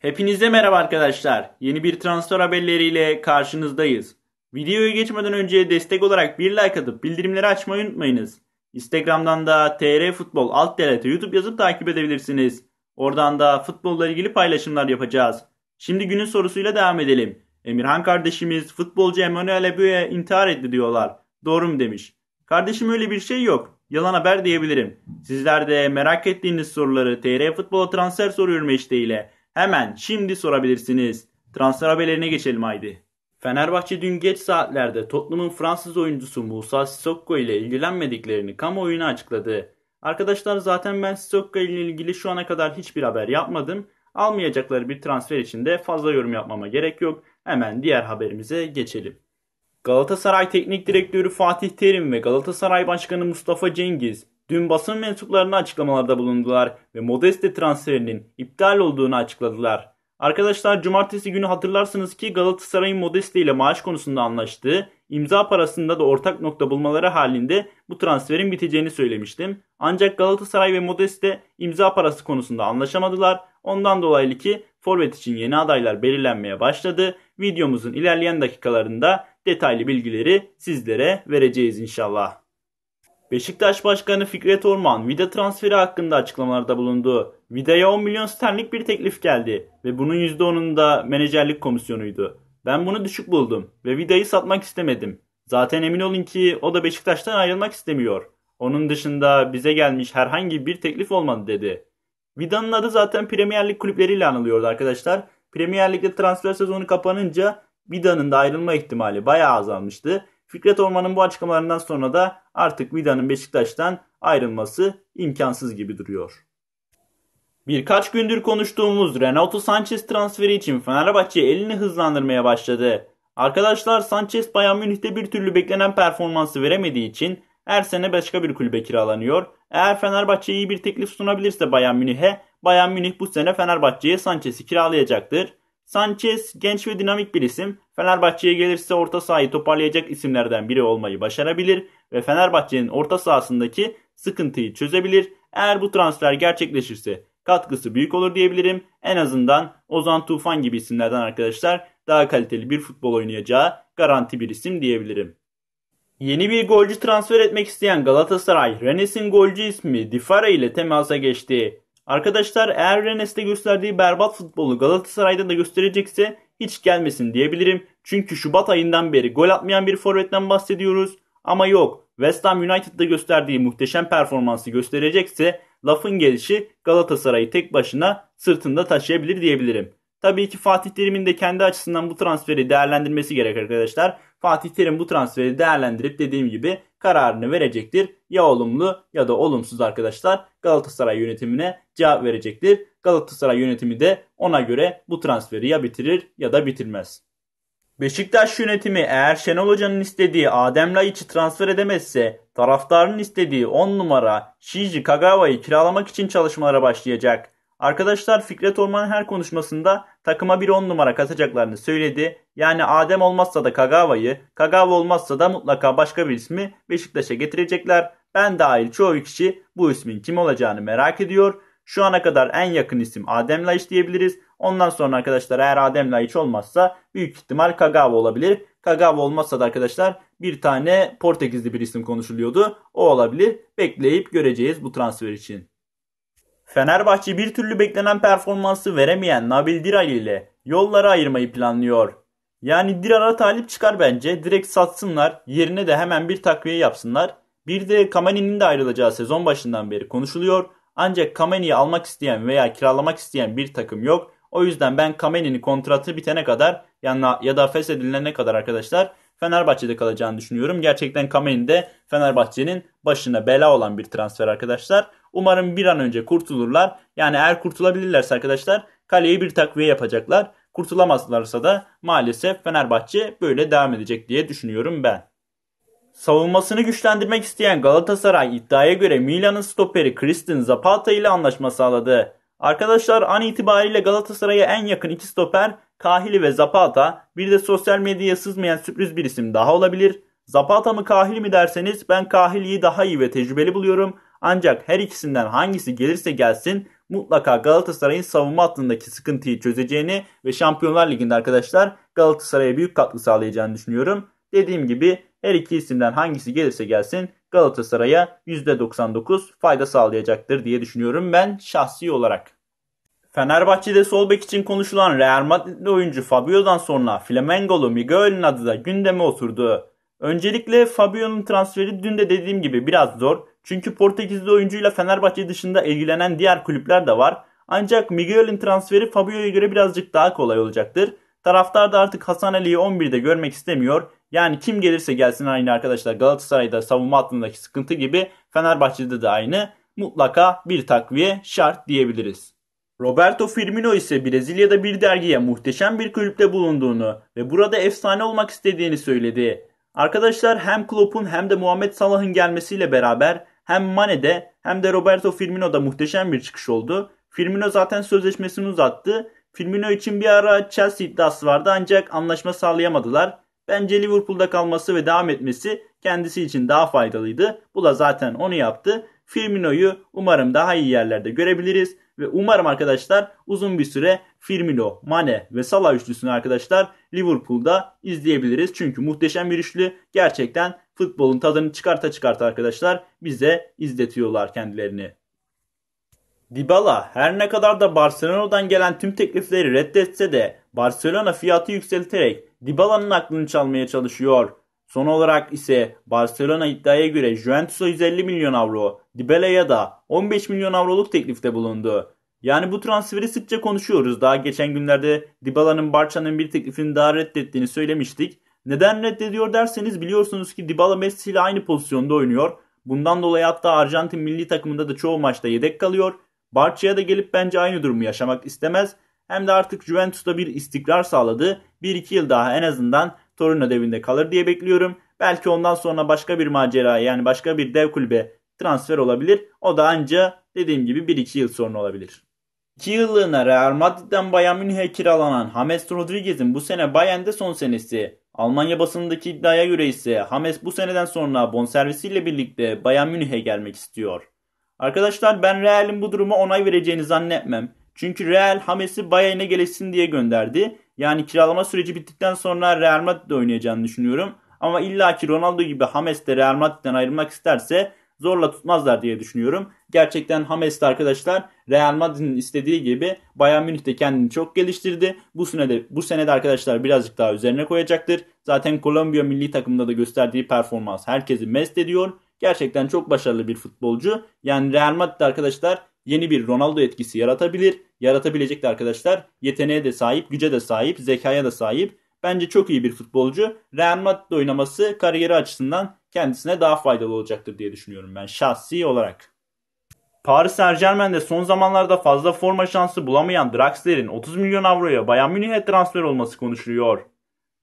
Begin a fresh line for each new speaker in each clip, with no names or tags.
Hepinize merhaba arkadaşlar. Yeni bir transfer haberleriyle karşınızdayız. Videoya geçmeden önce destek olarak bir like atıp bildirimleri açmayı unutmayınız. Instagram'dan da TR trfutbol alt delete YouTube yazıp takip edebilirsiniz. Oradan da futbolla ilgili paylaşımlar yapacağız. Şimdi günün sorusuyla devam edelim. Emirhan kardeşimiz futbolcu Emanuel Ebu'ya intihar etti diyorlar. Doğru mu demiş. Kardeşim öyle bir şey yok. Yalan haber diyebilirim. Sizler de merak ettiğiniz soruları TR Futbola Transfer Soru Ürmeşte ile Hemen şimdi sorabilirsiniz. Transfer haberlerine geçelim haydi. Fenerbahçe dün geç saatlerde Tottenham'ın Fransız oyuncusu Musa Sissoko ile ilgilenmediklerini kamuoyuna açıkladı. Arkadaşlar zaten ben Sissoko ile ilgili şu ana kadar hiçbir haber yapmadım. Almayacakları bir transfer için de fazla yorum yapmama gerek yok. Hemen diğer haberimize geçelim. Galatasaray Teknik Direktörü Fatih Terim ve Galatasaray Başkanı Mustafa Cengiz Dün basın mensuplarına açıklamalarda bulundular ve Modeste transferinin iptal olduğunu açıkladılar. Arkadaşlar cumartesi günü hatırlarsınız ki Galatasaray'ın Modeste ile maaş konusunda anlaştığı, imza parasında da ortak nokta bulmaları halinde bu transferin biteceğini söylemiştim. Ancak Galatasaray ve Modeste imza parası konusunda anlaşamadılar. Ondan dolayı ki forvet için yeni adaylar belirlenmeye başladı. Videomuzun ilerleyen dakikalarında detaylı bilgileri sizlere vereceğiz inşallah. Beşiktaş Başkanı Fikret Orman, Vida transferi hakkında açıklamalarda bulundu. Vida'ya 10 milyon sterlik bir teklif geldi ve bunun %10'unu da menajerlik komisyonuydu. Ben bunu düşük buldum ve Vida'yı satmak istemedim. Zaten emin olun ki o da Beşiktaş'tan ayrılmak istemiyor. Onun dışında bize gelmiş herhangi bir teklif olmadı dedi. Vida'nın adı zaten Premier Lig kulüpleriyle anılıyordu arkadaşlar. Premier Lig'de transfer sezonu kapanınca Vida'nın da ayrılma ihtimali bayağı azalmıştı Fikret Orman'ın bu açıklamalarından sonra da artık Vida'nın Beşiktaş'tan ayrılması imkansız gibi duruyor. Birkaç gündür konuştuğumuz Renato Sanchez transferi için Fenerbahçe elini hızlandırmaya başladı. Arkadaşlar Sanchez Bayern Münih'te bir türlü beklenen performansı veremediği için her sene başka bir kulübe kiralanıyor. Eğer Fenerbahçe iyi bir teklif sunabilirse Bayern Münih'e, Bayern Münih bu sene Fenerbahçe'ye Sanchez'i kiralayacaktır. Sanchez genç ve dinamik bir isim. Fenerbahçe'ye gelirse orta sahayı toparlayacak isimlerden biri olmayı başarabilir ve Fenerbahçe'nin orta sahasındaki sıkıntıyı çözebilir. Eğer bu transfer gerçekleşirse katkısı büyük olur diyebilirim. En azından Ozan Tufan gibi isimlerden arkadaşlar daha kaliteli bir futbol oynayacağı garanti bir isim diyebilirim. Yeni bir golcü transfer etmek isteyen Galatasaray, Rennes'in golcü ismi Difara ile temasa geçti. Arkadaşlar eğer Rennes'te gösterdiği berbat futbolu Galatasaray'da da gösterecekse hiç gelmesin diyebilirim. Çünkü Şubat ayından beri gol atmayan bir forvetten bahsediyoruz. Ama yok West Ham United'da gösterdiği muhteşem performansı gösterecekse lafın gelişi Galatasaray'ı tek başına sırtında taşıyabilir diyebilirim. Tabii ki Fatih Terim'in de kendi açısından bu transferi değerlendirmesi gerek arkadaşlar. Fatih Terim bu transferi değerlendirip dediğim gibi kararını verecektir. Ya olumlu ya da olumsuz arkadaşlar Galatasaray yönetimine cevap verecektir. Galatasaray yönetimi de ona göre bu transferi ya bitirir ya da bitirmez. Beşiktaş yönetimi eğer Şenol Hoca'nın istediği Adem Laiç'i transfer edemezse taraftarın istediği 10 numara Shinji Kagawa'yı kiralamak için çalışmalara başlayacak. Arkadaşlar Fikret Orman her konuşmasında takıma bir 10 numara katacaklarını söyledi. Yani Adem olmazsa da Kagawa'yı, Kagawa olmazsa da mutlaka başka bir ismi Beşiktaş'a getirecekler. Ben dahil çoğu kişi bu ismin kim olacağını merak ediyor. Şu ana kadar en yakın isim Adem Laiç diyebiliriz. Ondan sonra arkadaşlar eğer Adem Laiç olmazsa büyük ihtimal Kagawa olabilir. Kagawa olmazsa da arkadaşlar bir tane Portekizli bir isim konuşuluyordu. O olabilir. Bekleyip göreceğiz bu transfer için. Fenerbahçe bir türlü beklenen performansı veremeyen Nabil Diral ile yolları ayırmayı planlıyor. Yani Diral'a talip çıkar bence. Direkt satsınlar. Yerine de hemen bir takviye yapsınlar. Bir de Kameni'nin de ayrılacağı sezon başından beri konuşuluyor. Ancak Kameni'yi almak isteyen veya kiralamak isteyen bir takım yok. O yüzden ben Kameni'nin kontratı bitene kadar yanına ya da feshedilene kadar arkadaşlar Fenerbahçe'de kalacağını düşünüyorum. Gerçekten Kameni de Fenerbahçe'nin başına bela olan bir transfer arkadaşlar. Umarım bir an önce kurtulurlar. Yani eğer kurtulabilirlerse arkadaşlar kaleyi bir takviye yapacaklar. Kurtulamazlarsa da maalesef Fenerbahçe böyle devam edecek diye düşünüyorum ben. Savunmasını güçlendirmek isteyen Galatasaray iddiaya göre Milan'ın stoperi Kristin Zapata ile anlaşma sağladı. Arkadaşlar an itibariyle Galatasaray'a en yakın iki stoper Kahili ve Zapata bir de sosyal medyaya sızmayan sürpriz bir isim daha olabilir. Zapata mı Kahili mi derseniz ben Kahili'yi daha iyi ve tecrübeli buluyorum. Ancak her ikisinden hangisi gelirse gelsin mutlaka Galatasaray'ın savunma hattındaki sıkıntıyı çözeceğini ve Şampiyonlar Ligi'nde arkadaşlar Galatasaray'a büyük katkı sağlayacağını düşünüyorum. Dediğim gibi her iki isimden hangisi gelirse gelsin Galatasaray'a %99 fayda sağlayacaktır diye düşünüyorum ben şahsi olarak. Fenerbahçe'de sol bek için konuşulan Real Madrid'li oyuncu Fabio'dan sonra Flamengo'lu Miguel'in adı da gündeme oturdu. Öncelikle Fabio'nun transferi dün de dediğim gibi biraz zor çünkü Portekizli oyuncuyla Fenerbahçe dışında ilgilenen diğer kulüpler de var. Ancak Miguel'in transferi Fabio'ya göre birazcık daha kolay olacaktır. Taraftar da artık Hasan Ali'yi 11'de görmek istemiyor. Yani kim gelirse gelsin aynı arkadaşlar Galatasaray'da savunma hattındaki sıkıntı gibi Fenerbahçe'de de aynı. Mutlaka bir takviye şart diyebiliriz. Roberto Firmino ise Brezilya'da bir dergiye muhteşem bir kulüpte bulunduğunu ve burada efsane olmak istediğini söyledi. Arkadaşlar hem Klopp'un hem de Muhammed Salah'ın gelmesiyle beraber hem Mane'de hem de Roberto Firmino'da muhteşem bir çıkış oldu. Firmino zaten sözleşmesini uzattı. Firmino için bir ara Chelsea iddiası vardı ancak anlaşma sağlayamadılar. Bence Liverpool'da kalması ve devam etmesi kendisi için daha faydalıydı. Bu da zaten onu yaptı. Firmino'yu umarım daha iyi yerlerde görebiliriz ve umarım arkadaşlar uzun bir süre Firmino, Mane ve Salah üçlüsünü arkadaşlar Liverpool'da izleyebiliriz. Çünkü muhteşem bir üçlü gerçekten futbolun tadını çıkarta çıkarta arkadaşlar bize izletiyorlar kendilerini. Dybala her ne kadar da Barcelona'dan gelen tüm teklifleri reddetse de Barcelona fiyatı yükselterek Dybala'nın aklını çalmaya çalışıyor. Son olarak ise Barcelona iddiaya göre Juventus'a 150 milyon avro, Dybala'ya da 15 milyon avroluk teklifte bulundu. Yani bu transferi sıkça konuşuyoruz. Daha geçen günlerde Dybala'nın Barça'nın bir teklifini daha reddettiğini söylemiştik. Neden reddediyor derseniz biliyorsunuz ki Dybala Messi ile aynı pozisyonda oynuyor. Bundan dolayı hatta Arjantin milli takımında da çoğu maçta yedek kalıyor. Barça'ya da gelip bence aynı durumu yaşamak istemez. Hem de artık Juventus'ta bir istikrar sağladı. 1-2 yıl daha en azından Torino devinde kalır diye bekliyorum. Belki ondan sonra başka bir macera yani başka bir dev kulübe transfer olabilir. O da anca dediğim gibi 1-2 yıl sonra olabilir. 2 yıllığına Real Madrid'den Bayern Münih'e kiralanan James Rodriguez'in bu sene Bayern'de son senesi. Almanya basınındaki iddiaya göre ise Hames bu seneden sonra bonservisiyle birlikte Bayern Münih'e gelmek istiyor. Arkadaşlar ben Real'in bu duruma onay vereceğini zannetmem. Çünkü Real Hames'i Bayern'e gelesin diye gönderdi. Yani kiralama süreci bittikten sonra Real Madrid'de oynayacağını düşünüyorum. Ama illa ki Ronaldo gibi Hames de Real Madrid'den ayrılmak isterse zorla tutmazlar diye düşünüyorum. Gerçekten Hames arkadaşlar Real Madrid'in istediği gibi Bayern Münih de kendini çok geliştirdi. Bu sene de bu sene de arkadaşlar birazcık daha üzerine koyacaktır. Zaten Kolombiya milli takımında da gösterdiği performans herkesi mest ediyor. Gerçekten çok başarılı bir futbolcu. Yani Real Madrid arkadaşlar yeni bir Ronaldo etkisi yaratabilir. Yaratabilecek de arkadaşlar yeteneğe de sahip, güce de sahip, zekaya da sahip. Bence çok iyi bir futbolcu. Real Madrid'de oynaması kariyeri açısından kendisine daha faydalı olacaktır diye düşünüyorum ben şahsi olarak. Paris Saint Germain'de son zamanlarda fazla forma şansı bulamayan Draxler'in 30 milyon avroya Bayern Münih'e transfer olması konuşuluyor.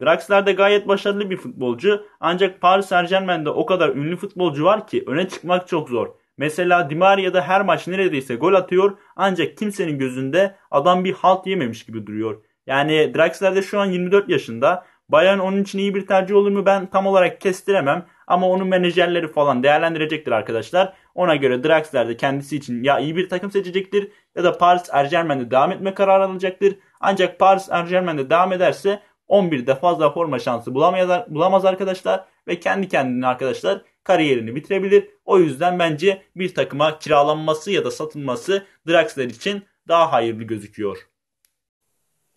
Draxler de gayet başarılı bir futbolcu ancak Paris Saint Germain'de o kadar ünlü futbolcu var ki öne çıkmak çok zor. Mesela Di Maria'da her maç neredeyse gol atıyor ancak kimsenin gözünde adam bir halt yememiş gibi duruyor. Yani Draxler de şu an 24 yaşında. Bayern onun için iyi bir tercih olur mu ben tam olarak kestiremem. Ama onun menajerleri falan değerlendirecektir arkadaşlar. Ona göre Draxler de kendisi için ya iyi bir takım seçecektir ya da Paris Ergermen'de devam etme kararı alınacaktır. Ancak Paris Ergermen'de devam ederse 11'de fazla forma şansı bulamaz, bulamaz arkadaşlar. Ve kendi kendine arkadaşlar kariyerini bitirebilir. O yüzden bence bir takıma kiralanması ya da satılması Draxler için daha hayırlı gözüküyor.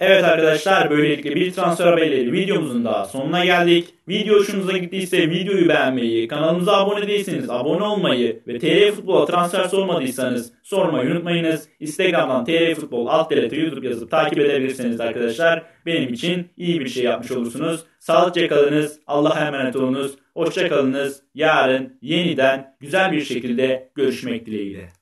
Evet arkadaşlar böylelikle bir transfer haberleri videomuzun da sonuna
geldik. Video hoşunuza gittiyse videoyu beğenmeyi, kanalımıza abone değilseniz abone olmayı ve TR Futbol'a transfer sormadıysanız sormayı unutmayınız. Instagram'dan TR Futbol alt YouTube yazıp takip edebilirsiniz arkadaşlar. Benim için iyi bir şey yapmış olursunuz. Sağlıkça kalınız, Allah'a emanet olunuz, hoşça kalınız. Yarın yeniden güzel bir şekilde görüşmek dileğiyle.